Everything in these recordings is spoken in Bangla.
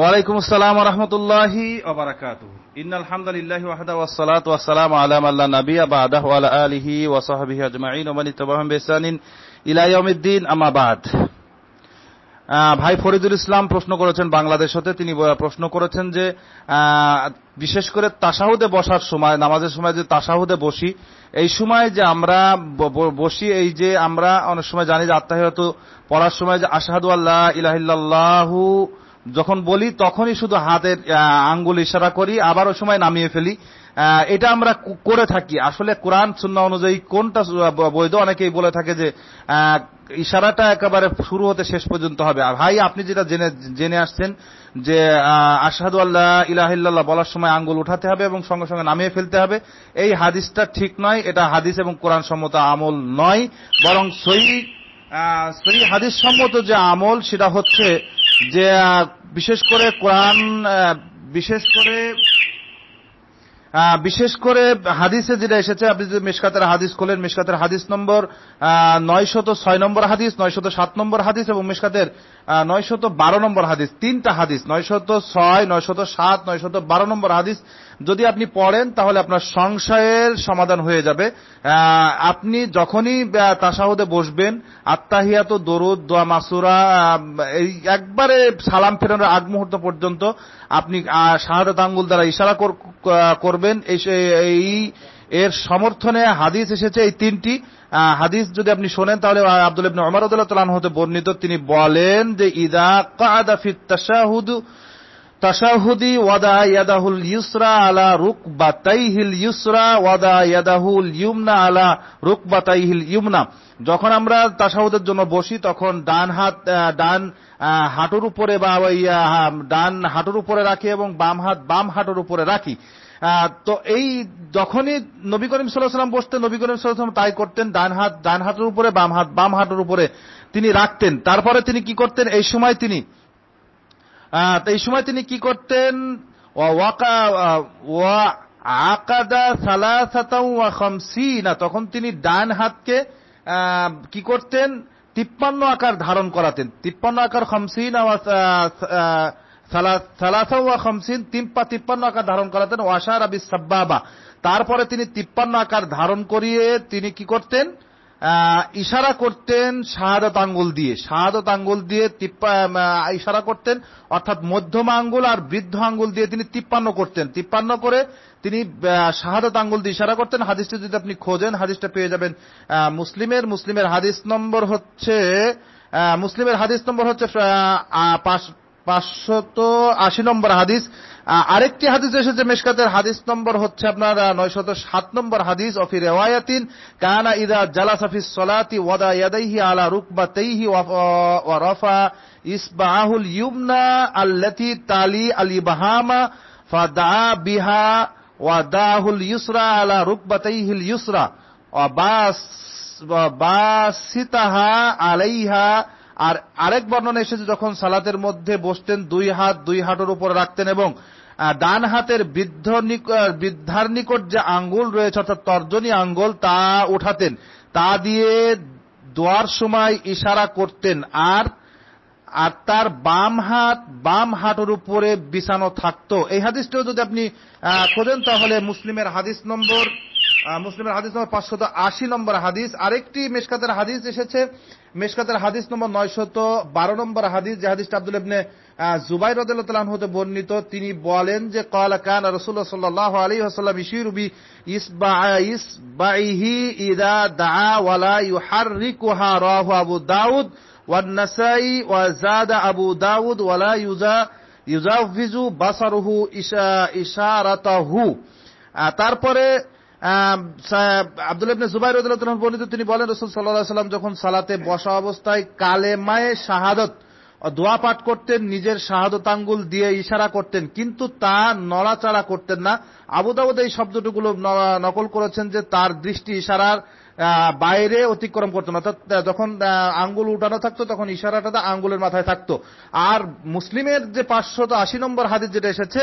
ওয়ালাইকুম আসসালাম রহমতুল্লাহি ওবরাকাতু ইন্নাল হামদুলিল্লাহি ওয়াহদা ওয়াসসালাতু ওয়াসসালামু আলা মান লা নাবিয়্যা বা'দাহু ওয়া আলা আলিহি ওয়া ভাই ফরিদুল ইসলাম প্রশ্ন করেছেন বাংলাদেশ হতে তিনি প্রশ্ন করেছেন যে বিশেষ করে তাসাহুদে বসার সময় নামাজের সময় যে তাসাহুদে বসি এই সময় যে আমরা বসি এই যে আমরা অনেক সময় জানি যে আত্মাহত পড়ার সময় যে আশাহাদু আল্লাহ ইলাহিল্লাহু যখন বলি তখনই শুধু হাতের আঙ্গুল ইশারা করি আবার ওই সময় নামিয়ে ফেলি এটা আমরা করে থাকি আসলে কোরআন সুন্না অনুযায়ী কোনটা বৈধ অনেকেই বলে থাকে যে ইশারাটা একেবারে শুরু হতে শেষ পর্যন্ত হবে ভাই আপনি যেটা জেনে জেনে আসছেন যে আসাদু আল্লাহ ইলাহিল্লাহ বলার সময় আঙ্গুল উঠাতে হবে এবং সঙ্গে সঙ্গে নামিয়ে ফেলতে হবে এই হাদিসটা ঠিক নয় এটা হাদিস এবং কোরআন সম্মত আমল নয় বরং সই হাদিস সম্মত যে আমল সেটা হচ্ছে যে বিশেষ করে কোরআন বিশেষ করে বিশেষ করে হাদিসে যেটা এসেছে আপনি যদি মেসকাতের হাদিস খোলেন মেসকাতের হাদিস নম্বর নয়শত ছয় নম্বর হাদিস নয়শত সাত নম্বর হাদিস এবং মিসকাতের নয়শত বারো নম্বর হাদিস তিনটা হাদিস নয়শত ছয় নয়শত সাত নয়শত বারো নম্বর হাদিস যদি আপনি পড়েন তাহলে আপনার সংশয়ের সমাধান হয়ে যাবে আপনি যখনই তাসাহদে বসবেন আত্মাহিয়াত দরুদ দোয়া মাসুরা এই একবারে সালাম ফেরানোর আগ মুহূর্ত পর্যন্ত আপনি শাহাদত আঙ্গুল দ্বারা ইশারা করবেন এই এর সমর্থনে হাদিস এসেছে এই তিনটি হাদিস যদি আপনি শোনেন তাহলে আব্দুল ইবনে ওমর তালান হতে বর্ণিত তিনি বলেন যে ইদা কাদা ফিত তাশাহুদ তাশাহুদি ওয়াদা ইয়াদাহুল ইউসরা আলা তাইহিল ইউসরা ওয়াদা ইয়াদাহুল ইউমনা আলা তাইহিল ইউমনা যখন আমরা তাশাহুদের জন্য বসি তখন ডান হাত ডান হাঁটুর উপরে বা ওই ডান হাঁটুর উপরে রাখি এবং বাম হাত বাম হাঁটুর উপরে রাখি তো এই যখনই নবী করিম সাল্লাহাম বসতেন নবী করিম সাল্লাহাম তাই করতেন ডান হাত ডান হাতের উপরে বাম হাত বাম হাতের উপরে তিনি রাখতেন তারপরে তিনি কি করতেন এই সময় তিনি হ্যাঁ, এই সময় তিনি কি করতেন আকাদা সালাসাতাউসিনা তখন তিনি ডান হাতকে কি করতেন তিপ্পান্ন আকার ধারণ করাতেন তিপ্পান্ন আকার খমসিন তিপ্পান্ন আকার ধারণ করাতেন ওয়াশার আবি সাব্বাবা তারপরে তিনি তিপ্পান্ন আকার ধারণ করিয়ে তিনি কি করতেন ইশারা করতেন শাহাদত আঙ্গুল দিয়ে শাহাদত আঙ্গুল দিয়ে ইশারা করতেন অর্থাৎ মধ্যম আঙ্গুল আর বৃদ্ধ আঙ্গুল দিয়ে তিনি তিপ্পান্ন করতেন তিপ্পান্ন করে তিনি শাহাদত আঙ্গুল দিয়ে ইশারা করতেন হাদিসটি যদি আপনি খোঁজেন হাদিসটা পেয়ে যাবেন মুসলিমের মুসলিমের হাদিস নম্বর হচ্ছে মুসলিমের হাদিস নম্বর হচ্ছে পাঁচশত আশি নম্বর হাদিস আরেকটি হাদিস এসেছে মেশকাতের হাদিস নম্বর হচ্ছে আপনার নয়শত সাত নম্বর হাদিস অফি রেওয়ায়াতিন কানা ইদা সাফি সলাতি ওয়াদা ইয়াদাইহি আলা রুকবা তেইহি ওয়ারফা ইসবাহুল ইউমনা আল্লাতি তালি আলি বাহামা ফাদা বিহা ওয়াদাহুল ইউসরা আলা রুকবা তেইহিল ইউসরা বাসিতাহা আলাইহা আর আরেক বর্ণনা এসেছে যখন সালাতের মধ্যে বসতেন দুই হাত দুই হাটের উপর রাখতেন এবং ডান হাতের বৃদ্ধ বৃদ্ধার নিকট যে আঙ্গুল রয়েছে অর্থাৎ তর্জনী আঙ্গুল তা উঠাতেন তা দিয়ে দোয়ার সময় ইশারা করতেন আর আর তার বাম হাত বাম হাটের উপরে বিছানো থাকতো এই হাদিসটাও যদি আপনি খোঁজেন তাহলে মুসলিমের হাদিস নম্বর মুসলিমের হাদিস নম্বর পাঁচশত আশি নম্বর হাদিস আরেকটি মেশকাতের হাদিস এসেছে মেশকাতের হাদিস নম্বর নয়শত বারো নম্বর হাদিস যে হাদিসটা আব্দুল ইবনে জুবাই রদুল্লাহ হতে বর্ণিত তিনি বলেন যে কলা কান রসুল্লাহ সাল্লাহ আলী আসাল্লাম ইসিরুবি ইসবাইহি ইদা দা ওয়ালা ইউহার রিকুহা রাহু আবু দাউদ ওয়ান্নাসাই জাদা আবু দাউদ ওয়ালা ইউজা ইউজাফিজু বাসারুহু ইশা ইশারাতাহু তারপরে আব্দুল ইবনে জুবাই রদুল্লাহ বর্ণিত তিনি বলেন রসুল সাল্লাহ সাল্লাম যখন সালাতে বসা অবস্থায় কালেমায়ে শাহাদত দোয়া পাঠ করতেন নিজের শাহাদত আঙ্গুল দিয়ে ইশারা করতেন কিন্তু তা নড়াচাড়া করতেন না আবু দাউদ এই শব্দটুকুলো নকল করেছেন যে তার দৃষ্টি ইশারার বাইরে অতিক্রম করতো না অর্থাৎ যখন আঙ্গুল উঠানো থাকতো তখন ইশারাটা আঙ্গুলের মাথায় থাকতো আর মুসলিমের যে পাঁচশত আশি নম্বর হাদিস যেটা এসেছে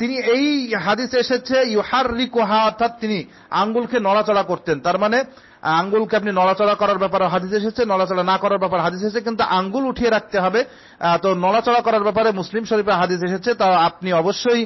তিনি এই হাদিস এসেছে ইউহার রিকোহা অর্থাৎ তিনি আঙ্গুলকে নড়াচড়া করতেন তার মানে আঙ্গুলকে আপনি নড়াচড়া করার ব্যাপারে হাদিস এসেছে নড়াচড়া না করার ব্যাপারে হাদিস এসেছে কিন্তু আঙ্গুল উঠিয়ে রাখতে হবে তো নড়াচড়া করার ব্যাপারে মুসলিম শরীফে হাদিস এসেছে তা আপনি অবশ্যই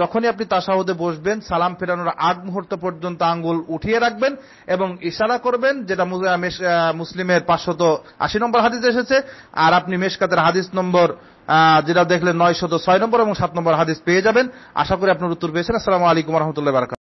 যখনই আপনি তাসাহদে বসবেন সালাম ফেরানোর আগ মুহূর্ত পর্যন্ত আঙ্গুল উঠিয়ে রাখবেন এবং ইশারা করবেন যেটা মুসলিমের পাঁচশত আশি নম্বর হাদিস এসেছে আর আপনি মেশকাতের হাদিস নম্বর যেটা দেখলেন নয়শত ছয় নম্বর এবং সাত নম্বর হাদিস পেয়ে যাবেন আশা করি আপনার উত্তর পেয়েছেন আসসালামু আলাইকুম রহমতুল্লাহ